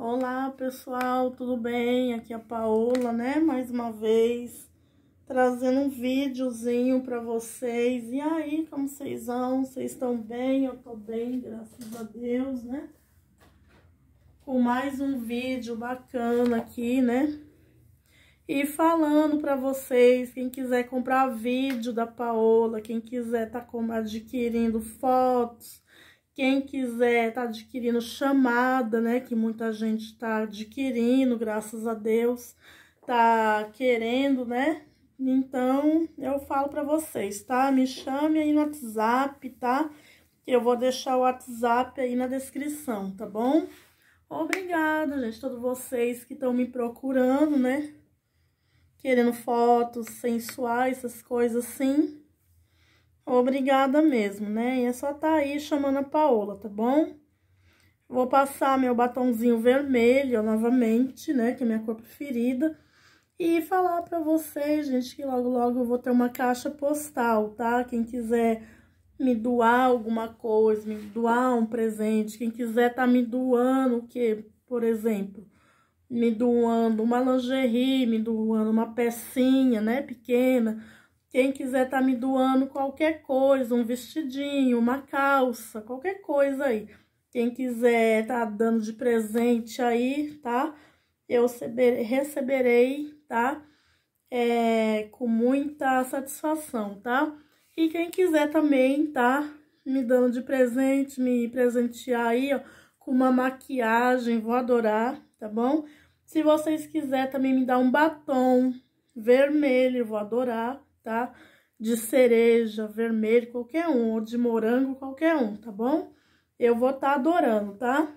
Olá pessoal, tudo bem? Aqui é a Paola, né? Mais uma vez trazendo um videozinho para vocês. E aí, como vocês vão? Vocês estão bem? Eu tô bem, graças a Deus, né? Com mais um vídeo bacana aqui, né? E falando para vocês, quem quiser comprar vídeo da Paola, quem quiser tá adquirindo fotos, quem quiser tá adquirindo chamada, né? Que muita gente tá adquirindo, graças a Deus, tá querendo, né? Então, eu falo para vocês, tá? Me chame aí no WhatsApp, tá? Que eu vou deixar o WhatsApp aí na descrição, tá bom? Obrigada, gente, todos vocês que estão me procurando, né? Querendo fotos sensuais, essas coisas assim. Obrigada mesmo, né? E é só tá aí chamando a Paola, tá bom? Vou passar meu batonzinho vermelho novamente, né? Que é minha cor preferida. E falar pra vocês, gente, que logo, logo eu vou ter uma caixa postal, tá? Quem quiser me doar alguma coisa, me doar um presente, quem quiser tá me doando o quê? Por exemplo, me doando uma lingerie, me doando uma pecinha, né? Pequena quem quiser estar tá me doando qualquer coisa, um vestidinho, uma calça, qualquer coisa aí. Quem quiser estar tá dando de presente aí, tá? Eu receberei, tá? É, com muita satisfação, tá? E quem quiser também, tá? Me dando de presente, me presentear aí, ó, com uma maquiagem, vou adorar, tá bom? Se vocês quiserem também me dar um batom vermelho, vou adorar tá? De cereja, vermelho, qualquer um, ou de morango, qualquer um, tá bom? Eu vou estar tá adorando, tá?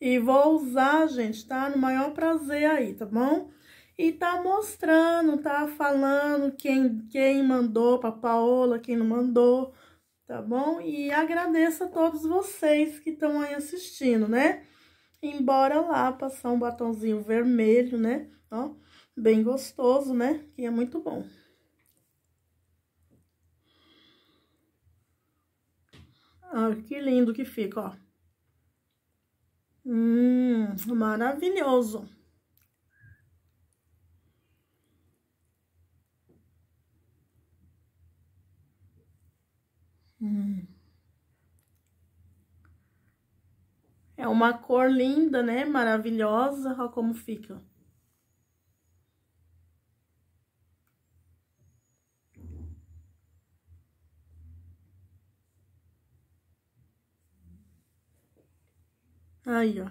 E vou usar, gente, tá? No maior prazer aí, tá bom? E tá mostrando, tá falando quem, quem mandou pra Paola, quem não mandou, tá bom? E agradeço a todos vocês que estão aí assistindo, né? Embora lá passar um batonzinho vermelho, né? Ó, bem gostoso, né? Que é muito bom. Ah, que lindo que fica, ó. Hum, maravilhoso. Hum. É uma cor linda, né? Maravilhosa. Olha como fica. Aí, ó.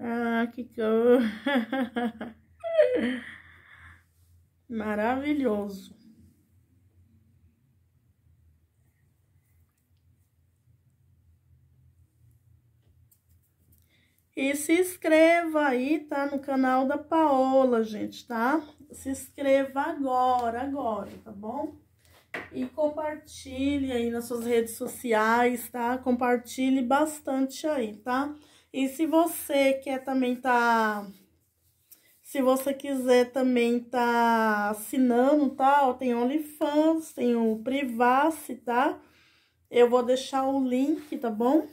Ah, que cor! Maravilhoso. E se inscreva aí, tá? No canal da Paola, gente, tá? Se inscreva agora, agora, tá bom? E compartilhe aí nas suas redes sociais, tá? Compartilhe bastante aí, tá? E se você quer também tá... Se você quiser também tá assinando, tá? Ó, tem OnlyFans, tem o Privacy, tá? Eu vou deixar o link, tá bom?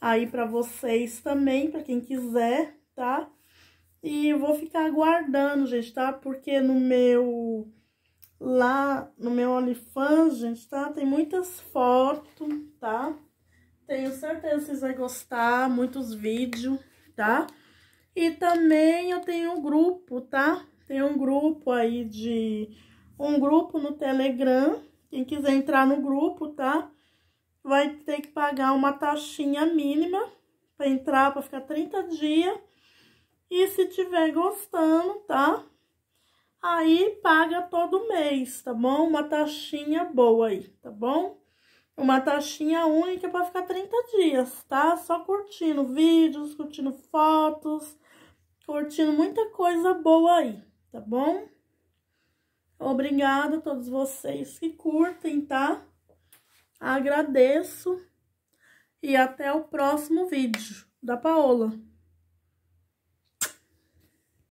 aí para vocês também, para quem quiser, tá? E vou ficar aguardando, gente, tá? Porque no meu lá no meu OnlyFans, gente, tá? Tem muitas fotos, tá? Tenho certeza que vocês vão gostar, muitos vídeos, tá? E também eu tenho um grupo, tá? Tem um grupo aí de... Um grupo no Telegram, quem quiser entrar no grupo, tá? vai ter que pagar uma taxinha mínima para entrar, para ficar 30 dias. E se tiver gostando, tá? Aí paga todo mês, tá bom? Uma taxinha boa aí, tá bom? Uma taxinha única para ficar 30 dias, tá? Só curtindo vídeos, curtindo fotos, curtindo muita coisa boa aí, tá bom? Obrigada a todos vocês que curtem, tá? Agradeço e até o próximo vídeo da Paola.